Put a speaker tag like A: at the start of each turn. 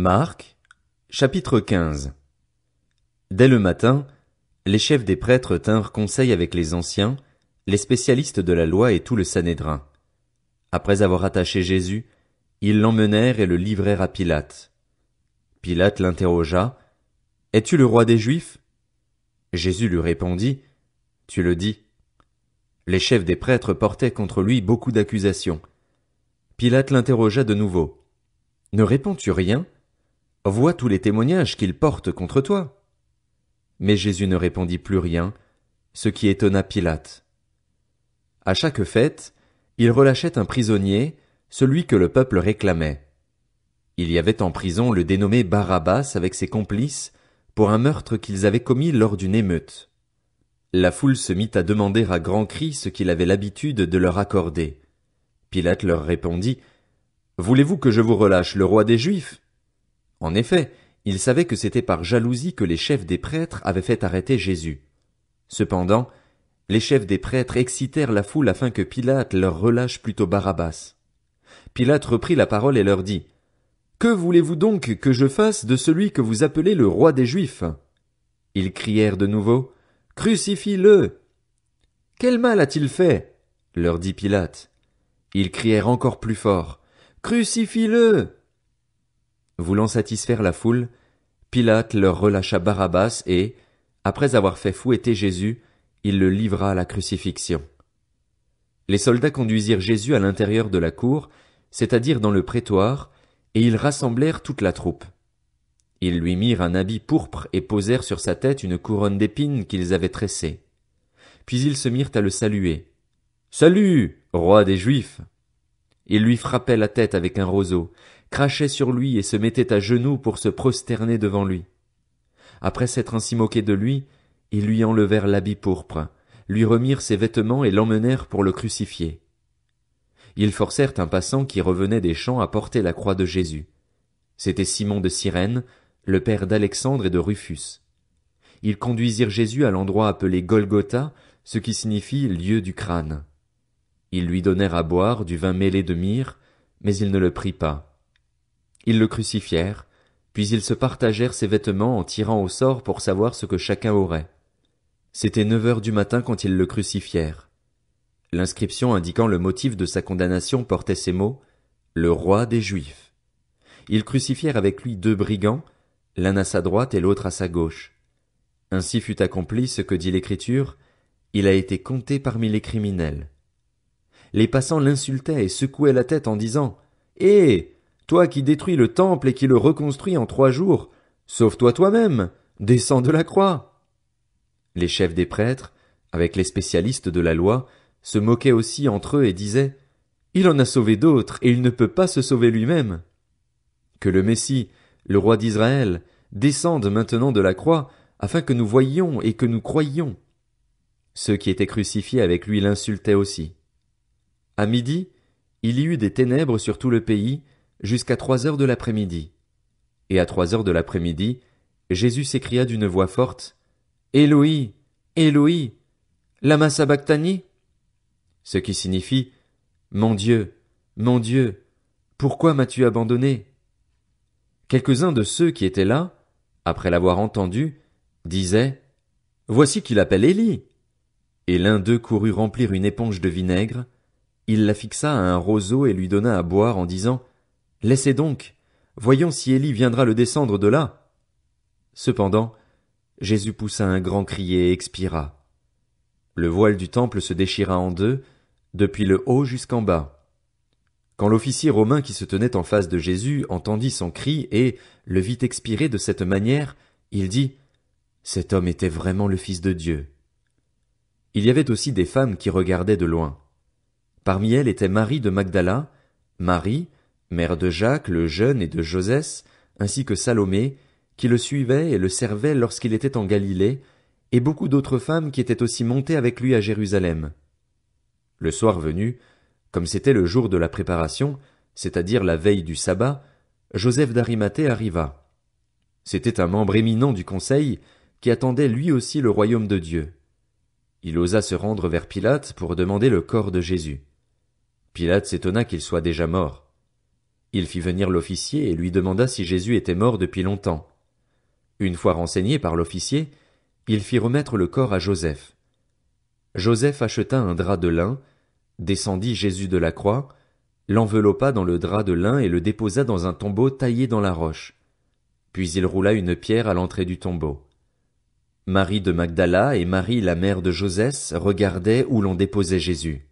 A: Marc, chapitre 15 Dès le matin, les chefs des prêtres tinrent conseil avec les anciens, les spécialistes de la loi et tout le Sanhédrin. Après avoir attaché Jésus, ils l'emmenèrent et le livrèrent à Pilate. Pilate l'interrogea, Es-tu le roi des Juifs? Jésus lui répondit, Tu le dis. Les chefs des prêtres portaient contre lui beaucoup d'accusations. Pilate l'interrogea de nouveau. Ne réponds-tu rien? Vois tous les témoignages qu'ils portent contre toi. Mais Jésus ne répondit plus rien, ce qui étonna Pilate. À chaque fête, il relâchait un prisonnier, celui que le peuple réclamait. Il y avait en prison le dénommé Barabbas avec ses complices pour un meurtre qu'ils avaient commis lors d'une émeute. La foule se mit à demander à grands cris ce qu'il avait l'habitude de leur accorder. Pilate leur répondit, Voulez-vous que je vous relâche le roi des Juifs? En effet, ils savaient que c'était par jalousie que les chefs des prêtres avaient fait arrêter Jésus. Cependant, les chefs des prêtres excitèrent la foule afin que Pilate leur relâche plutôt Barabbas. Pilate reprit la parole et leur dit, Que voulez-vous donc que je fasse de celui que vous appelez le roi des Juifs? Ils crièrent de nouveau, Crucifie-le! Quel mal a-t-il fait? leur dit Pilate. Ils crièrent encore plus fort, Crucifie-le! Voulant satisfaire la foule, Pilate leur relâcha Barabbas et, après avoir fait fouetter Jésus, il le livra à la crucifixion. Les soldats conduisirent Jésus à l'intérieur de la cour, c'est-à-dire dans le prétoire, et ils rassemblèrent toute la troupe. Ils lui mirent un habit pourpre et posèrent sur sa tête une couronne d'épines qu'ils avaient tressée. Puis ils se mirent à le saluer. Salut, roi des Juifs. Il lui frappait la tête avec un roseau, crachait sur lui et se mettait à genoux pour se prosterner devant lui. Après s'être ainsi moqué de lui, ils lui enlevèrent l'habit pourpre, lui remirent ses vêtements et l'emmenèrent pour le crucifier. Ils forcèrent un passant qui revenait des champs à porter la croix de Jésus. C'était Simon de Cyrène, le père d'Alexandre et de Rufus. Ils conduisirent Jésus à l'endroit appelé Golgotha, ce qui signifie lieu du crâne. Ils lui donnèrent à boire du vin mêlé de myrrhe, mais il ne le prit pas. Ils le crucifièrent, puis ils se partagèrent ses vêtements en tirant au sort pour savoir ce que chacun aurait. C'était neuf heures du matin quand ils le crucifièrent. L'inscription indiquant le motif de sa condamnation portait ces mots Le roi des Juifs. Ils crucifièrent avec lui deux brigands, l'un à sa droite et l'autre à sa gauche. Ainsi fut accompli ce que dit l'Écriture Il a été compté parmi les criminels les passants l'insultaient et secouaient la tête en disant Hé. Eh toi qui détruis le temple et qui le reconstruis en trois jours, sauve toi toi même, descends de la croix. Les chefs des prêtres, avec les spécialistes de la loi, se moquaient aussi entre eux et disaient Il en a sauvé d'autres, et il ne peut pas se sauver lui même. Que le Messie, le roi d'Israël, descende maintenant de la croix, afin que nous voyions et que nous croyions. Ceux qui étaient crucifiés avec lui l'insultaient aussi. À midi, il y eut des ténèbres sur tout le pays, jusqu'à trois heures de l'après-midi. Et à trois heures de l'après-midi, Jésus s'écria d'une voix forte, Éloï, Éloï, lama sabachthani? Ce qui signifie, Mon Dieu, mon Dieu, pourquoi m'as-tu abandonné? Quelques-uns de ceux qui étaient là, après l'avoir entendu, disaient, Voici qu'il appelle Élie. Et l'un d'eux courut remplir une éponge de vinaigre, il la fixa à un roseau et lui donna à boire en disant Laissez donc, voyons si Élie viendra le descendre de là. Cependant, Jésus poussa un grand cri et expira. Le voile du temple se déchira en deux, depuis le haut jusqu'en bas. Quand l'officier romain qui se tenait en face de Jésus entendit son cri et le vit expirer de cette manière, il dit Cet homme était vraiment le Fils de Dieu. Il y avait aussi des femmes qui regardaient de loin. Parmi elles était Marie de Magdala, Marie, mère de Jacques le jeune et de Josès, ainsi que Salomé, qui le suivait et le servait lorsqu'il était en Galilée, et beaucoup d'autres femmes qui étaient aussi montées avec lui à Jérusalem. Le soir venu, comme c'était le jour de la préparation, c'est-à-dire la veille du sabbat, Joseph d'Arimathée arriva. C'était un membre éminent du conseil qui attendait lui aussi le royaume de Dieu. Il osa se rendre vers Pilate pour demander le corps de Jésus. Pilate s'étonna qu'il soit déjà mort. Il fit venir l'officier et lui demanda si Jésus était mort depuis longtemps. Une fois renseigné par l'officier, il fit remettre le corps à Joseph. Joseph acheta un drap de lin, descendit Jésus de la croix, l'enveloppa dans le drap de lin et le déposa dans un tombeau taillé dans la roche. Puis il roula une pierre à l'entrée du tombeau. Marie de Magdala et Marie la mère de Joseph regardaient où l'on déposait Jésus.